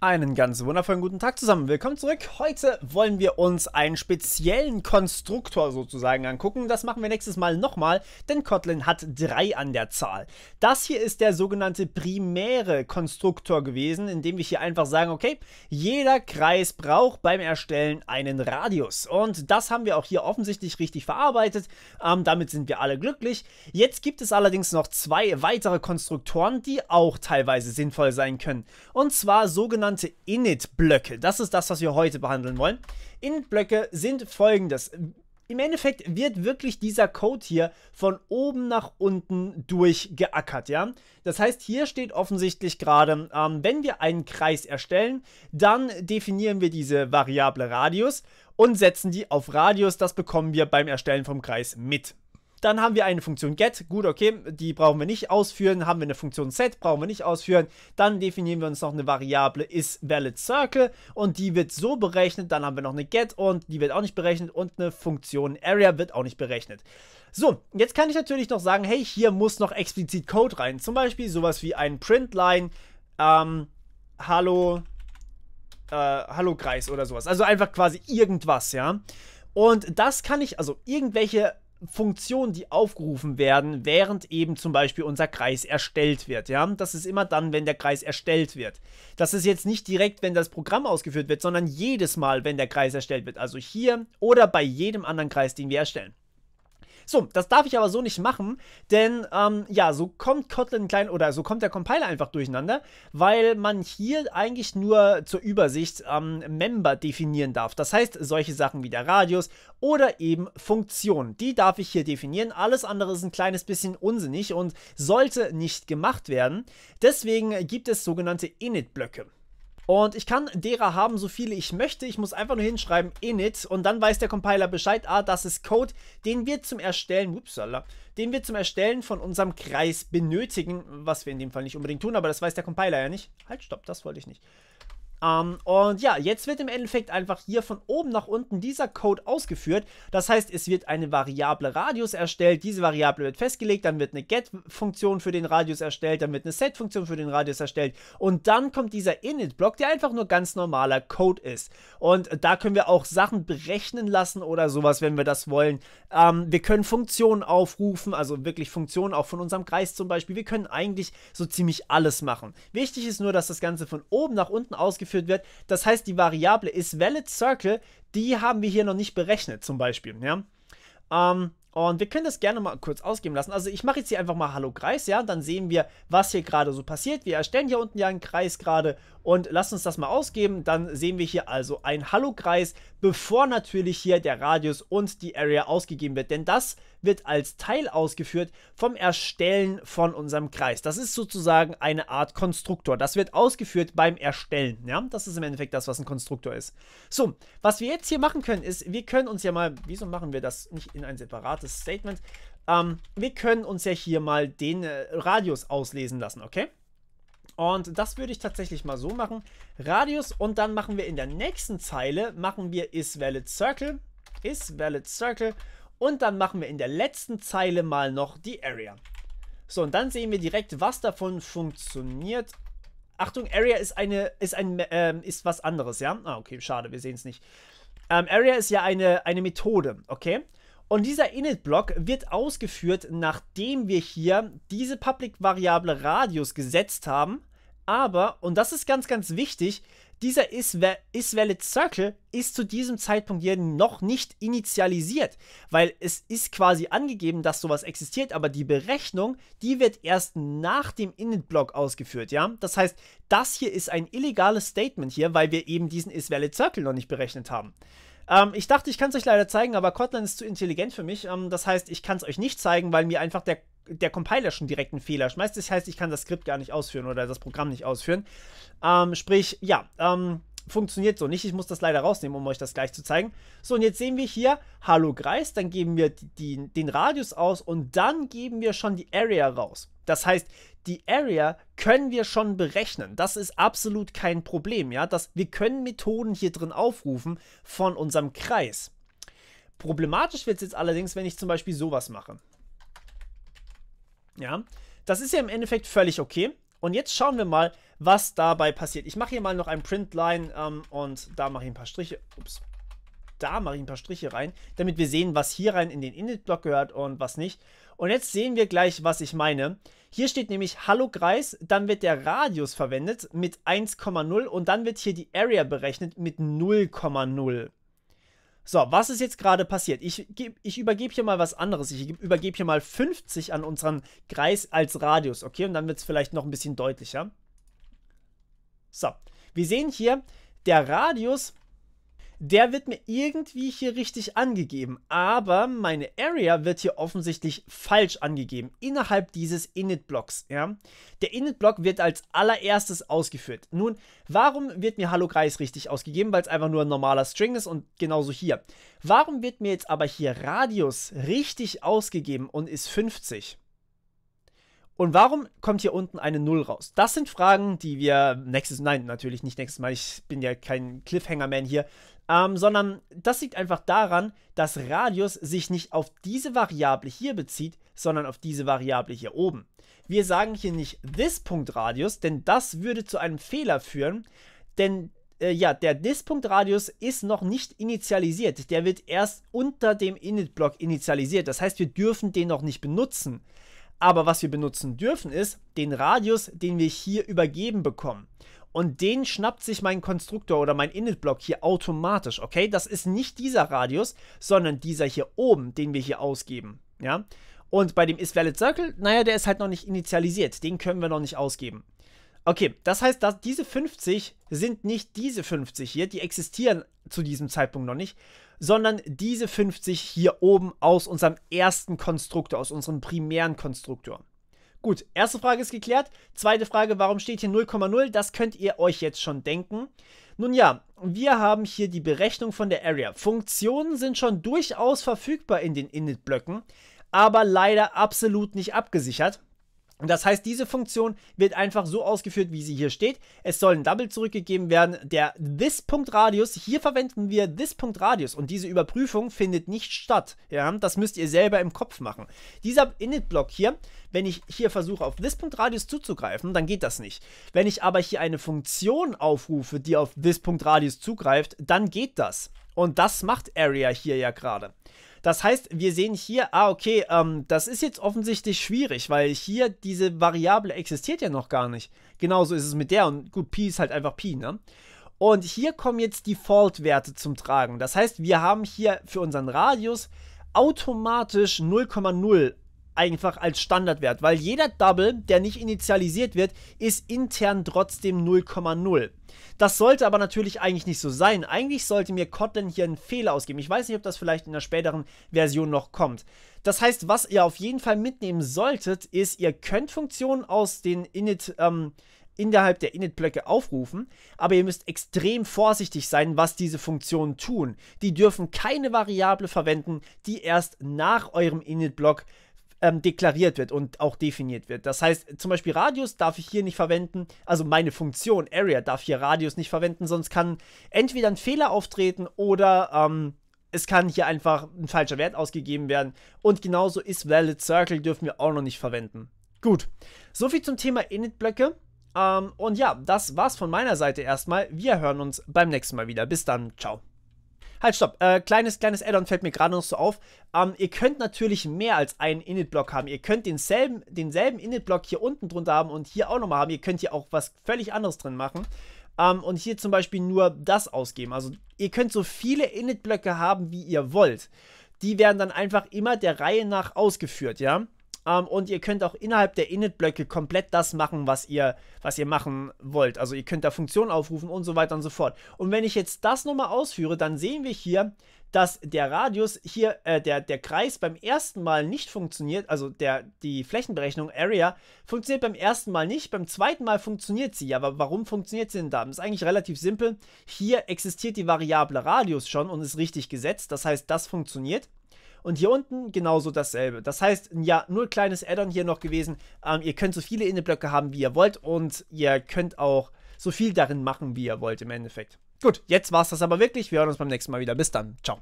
Einen ganz wundervollen guten Tag zusammen. Willkommen zurück. Heute wollen wir uns einen speziellen Konstruktor sozusagen angucken. Das machen wir nächstes Mal nochmal, denn Kotlin hat drei an der Zahl. Das hier ist der sogenannte primäre Konstruktor gewesen, indem wir hier einfach sagen, okay, jeder Kreis braucht beim Erstellen einen Radius. Und das haben wir auch hier offensichtlich richtig verarbeitet. Ähm, damit sind wir alle glücklich. Jetzt gibt es allerdings noch zwei weitere Konstruktoren, die auch teilweise sinnvoll sein können. Und zwar sogenannte sogenannte Init-Blöcke. Das ist das, was wir heute behandeln wollen. Init-Blöcke sind folgendes. Im Endeffekt wird wirklich dieser Code hier von oben nach unten durchgeackert, ja. Das heißt, hier steht offensichtlich gerade, ähm, wenn wir einen Kreis erstellen, dann definieren wir diese Variable Radius und setzen die auf Radius. Das bekommen wir beim Erstellen vom Kreis mit. Dann haben wir eine Funktion get, gut, okay, die brauchen wir nicht ausführen. Haben wir eine Funktion set, brauchen wir nicht ausführen. Dann definieren wir uns noch eine Variable is valid circle und die wird so berechnet. Dann haben wir noch eine get und die wird auch nicht berechnet und eine Funktion area wird auch nicht berechnet. So, jetzt kann ich natürlich noch sagen, hey, hier muss noch explizit Code rein. Zum Beispiel sowas wie ein Printline, ähm, hallo, äh, hallo Kreis oder sowas. Also einfach quasi irgendwas, ja. Und das kann ich, also irgendwelche Funktionen, die aufgerufen werden, während eben zum Beispiel unser Kreis erstellt wird. Ja, das ist immer dann, wenn der Kreis erstellt wird. Das ist jetzt nicht direkt, wenn das Programm ausgeführt wird, sondern jedes Mal, wenn der Kreis erstellt wird. Also hier oder bei jedem anderen Kreis, den wir erstellen. So, das darf ich aber so nicht machen, denn ähm, ja, so kommt Kotlin klein oder so kommt der Compiler einfach durcheinander, weil man hier eigentlich nur zur Übersicht ähm, Member definieren darf. Das heißt, solche Sachen wie der Radius oder eben Funktionen, die darf ich hier definieren. Alles andere ist ein kleines bisschen unsinnig und sollte nicht gemacht werden. Deswegen gibt es sogenannte Init-Blöcke. Und ich kann derer haben, so viele ich möchte. Ich muss einfach nur hinschreiben init und dann weiß der Compiler Bescheid, ah, das ist Code, den wir zum Erstellen, upsala, den wir zum Erstellen von unserem Kreis benötigen, was wir in dem Fall nicht unbedingt tun, aber das weiß der Compiler ja nicht. Halt, stopp, das wollte ich nicht. Ähm, und ja, jetzt wird im Endeffekt einfach hier von oben nach unten dieser Code ausgeführt. Das heißt, es wird eine Variable Radius erstellt, diese Variable wird festgelegt, dann wird eine Get-Funktion für den Radius erstellt, dann wird eine Set-Funktion für den Radius erstellt und dann kommt dieser Init-Block, der einfach nur ganz normaler Code ist. Und da können wir auch Sachen berechnen lassen oder sowas, wenn wir das wollen. Ähm, wir können Funktionen aufrufen, also wirklich Funktionen auch von unserem Kreis zum Beispiel. Wir können eigentlich so ziemlich alles machen. Wichtig ist nur, dass das Ganze von oben nach unten ausgeführt ausgeführt wird. Das heißt, die Variable ist valid circle, die haben wir hier noch nicht berechnet, zum Beispiel. Ja? Ähm, und wir können das gerne mal kurz ausgeben lassen. Also ich mache jetzt hier einfach mal Hallo Kreis, ja, dann sehen wir, was hier gerade so passiert. Wir erstellen hier unten ja einen Kreis gerade und lassen uns das mal ausgeben. Dann sehen wir hier also ein Hallo Kreis bevor natürlich hier der Radius und die Area ausgegeben wird. Denn das wird als Teil ausgeführt vom Erstellen von unserem Kreis. Das ist sozusagen eine Art Konstruktor. Das wird ausgeführt beim Erstellen. Ja? Das ist im Endeffekt das, was ein Konstruktor ist. So, was wir jetzt hier machen können, ist, wir können uns ja mal, wieso machen wir das nicht in ein separates Statement? Ähm, wir können uns ja hier mal den äh, Radius auslesen lassen, okay? Und das würde ich tatsächlich mal so machen. Radius und dann machen wir in der nächsten Zeile, machen wir is valid circle, is valid circle und dann machen wir in der letzten Zeile mal noch die Area. So, und dann sehen wir direkt, was davon funktioniert. Achtung, Area ist eine, ist ein, äh, ist was anderes, ja? Ah, okay, schade, wir sehen es nicht. Ähm, Area ist ja eine, eine Methode, okay? Und dieser Init-Block wird ausgeführt, nachdem wir hier diese Public-Variable Radius gesetzt haben aber, und das ist ganz, ganz wichtig, dieser Is Is Circle ist zu diesem Zeitpunkt hier noch nicht initialisiert, weil es ist quasi angegeben, dass sowas existiert, aber die Berechnung, die wird erst nach dem Init-Block ausgeführt, ja? Das heißt, das hier ist ein illegales Statement hier, weil wir eben diesen Is Valid Circle noch nicht berechnet haben. Ähm, ich dachte, ich kann es euch leider zeigen, aber Kotlin ist zu intelligent für mich. Ähm, das heißt, ich kann es euch nicht zeigen, weil mir einfach der der Compiler schon direkt einen Fehler schmeißt. Das heißt, ich kann das Skript gar nicht ausführen oder das Programm nicht ausführen. Ähm, sprich, ja, ähm, funktioniert so nicht. Ich muss das leider rausnehmen, um euch das gleich zu zeigen. So, und jetzt sehen wir hier Hallo Kreis, dann geben wir die, den Radius aus und dann geben wir schon die Area raus. Das heißt, die Area können wir schon berechnen. Das ist absolut kein Problem, ja. Das, wir können Methoden hier drin aufrufen von unserem Kreis. Problematisch wird es jetzt allerdings, wenn ich zum Beispiel sowas mache. Ja, das ist ja im Endeffekt völlig okay. Und jetzt schauen wir mal, was dabei passiert. Ich mache hier mal noch ein Printline ähm, und da mache ich ein paar Striche. Ups. Da mache ich ein paar Striche rein, damit wir sehen, was hier rein in den Init-Block gehört und was nicht. Und jetzt sehen wir gleich, was ich meine. Hier steht nämlich Hallo Kreis, dann wird der Radius verwendet mit 1,0 und dann wird hier die Area berechnet mit 0,0. So, was ist jetzt gerade passiert? Ich, ich übergebe hier mal was anderes. Ich übergebe hier mal 50 an unseren Kreis als Radius, okay? Und dann wird es vielleicht noch ein bisschen deutlicher. So, wir sehen hier, der Radius der wird mir irgendwie hier richtig angegeben, aber meine Area wird hier offensichtlich falsch angegeben, innerhalb dieses Init-Blocks, ja. Der Init-Block wird als allererstes ausgeführt. Nun, warum wird mir Hallo Kreis richtig ausgegeben, weil es einfach nur ein normaler String ist und genauso hier. Warum wird mir jetzt aber hier Radius richtig ausgegeben und ist 50? Und warum kommt hier unten eine 0 raus? Das sind Fragen, die wir nächstes, nein, natürlich nicht nächstes Mal, ich bin ja kein Cliffhanger-Man hier, ähm, sondern das liegt einfach daran, dass Radius sich nicht auf diese Variable hier bezieht, sondern auf diese Variable hier oben. Wir sagen hier nicht this.radius, denn das würde zu einem Fehler führen, denn äh, ja, der this.radius ist noch nicht initialisiert. Der wird erst unter dem init-Block initialisiert. Das heißt, wir dürfen den noch nicht benutzen. Aber was wir benutzen dürfen, ist den Radius, den wir hier übergeben bekommen und den schnappt sich mein Konstruktor oder mein Init-Block hier automatisch, okay? Das ist nicht dieser Radius, sondern dieser hier oben, den wir hier ausgeben, ja? Und bei dem isValidCircle, naja, der ist halt noch nicht initialisiert, den können wir noch nicht ausgeben. Okay, das heißt, dass diese 50 sind nicht diese 50 hier, die existieren zu diesem Zeitpunkt noch nicht, sondern diese 50 hier oben aus unserem ersten Konstruktor, aus unserem primären Konstruktor. Gut, erste Frage ist geklärt. Zweite Frage, warum steht hier 0,0? Das könnt ihr euch jetzt schon denken. Nun ja, wir haben hier die Berechnung von der Area. Funktionen sind schon durchaus verfügbar in den Init-Blöcken, aber leider absolut nicht abgesichert. Und das heißt, diese Funktion wird einfach so ausgeführt, wie sie hier steht. Es soll ein Double zurückgegeben werden, der this.radius, hier verwenden wir this.radius und diese Überprüfung findet nicht statt. Ja, das müsst ihr selber im Kopf machen. Dieser Init-Block hier, wenn ich hier versuche, auf this.radius zuzugreifen, dann geht das nicht. Wenn ich aber hier eine Funktion aufrufe, die auf this.radius zugreift, dann geht das. Und das macht Area hier ja gerade. Das heißt, wir sehen hier, ah, okay, ähm, das ist jetzt offensichtlich schwierig, weil hier diese Variable existiert ja noch gar nicht. Genauso ist es mit der und gut, Pi ist halt einfach Pi, ne? Und hier kommen jetzt default werte zum Tragen. Das heißt, wir haben hier für unseren Radius automatisch 0,0 einfach als Standardwert, weil jeder Double, der nicht initialisiert wird, ist intern trotzdem 0,0. Das sollte aber natürlich eigentlich nicht so sein. Eigentlich sollte mir Kotlin hier einen Fehler ausgeben. Ich weiß nicht, ob das vielleicht in der späteren Version noch kommt. Das heißt, was ihr auf jeden Fall mitnehmen solltet, ist, ihr könnt Funktionen aus den Init, ähm, innerhalb der Init-Blöcke aufrufen, aber ihr müsst extrem vorsichtig sein, was diese Funktionen tun. Die dürfen keine Variable verwenden, die erst nach eurem Init-Block ähm, deklariert wird und auch definiert wird. Das heißt, zum Beispiel Radius darf ich hier nicht verwenden, also meine Funktion Area darf hier Radius nicht verwenden, sonst kann entweder ein Fehler auftreten oder ähm, es kann hier einfach ein falscher Wert ausgegeben werden. Und genauso ist Valid Circle dürfen wir auch noch nicht verwenden. Gut, soviel zum Thema Init-Blöcke. Ähm, und ja, das war's von meiner Seite erstmal. Wir hören uns beim nächsten Mal wieder. Bis dann, ciao. Halt, stopp. Äh, kleines, kleines Add-on fällt mir gerade noch so auf. Ähm, ihr könnt natürlich mehr als einen Init-Block haben. Ihr könnt denselben, denselben Init-Block hier unten drunter haben und hier auch nochmal haben. Ihr könnt hier auch was völlig anderes drin machen. Um, ähm, und hier zum Beispiel nur das ausgeben. Also ihr könnt so viele Init-Blöcke haben, wie ihr wollt. Die werden dann einfach immer der Reihe nach ausgeführt, ja. Ähm, und ihr könnt auch innerhalb der Init-Blöcke komplett das machen, was ihr, was ihr machen wollt. Also ihr könnt da Funktionen aufrufen und so weiter und so fort. Und wenn ich jetzt das nochmal ausführe, dann sehen wir hier, dass der Radius hier, äh, der, der Kreis beim ersten Mal nicht funktioniert, also der, die Flächenberechnung Area funktioniert beim ersten Mal nicht, beim zweiten Mal funktioniert sie. Aber warum funktioniert sie denn da? Das ist eigentlich relativ simpel. Hier existiert die Variable Radius schon und ist richtig gesetzt, das heißt, das funktioniert. Und hier unten genauso dasselbe. Das heißt, ja, nur ein kleines Addon hier noch gewesen. Ähm, ihr könnt so viele Inneblöcke haben, wie ihr wollt und ihr könnt auch so viel darin machen, wie ihr wollt im Endeffekt. Gut, jetzt war es das aber wirklich. Wir hören uns beim nächsten Mal wieder. Bis dann. Ciao.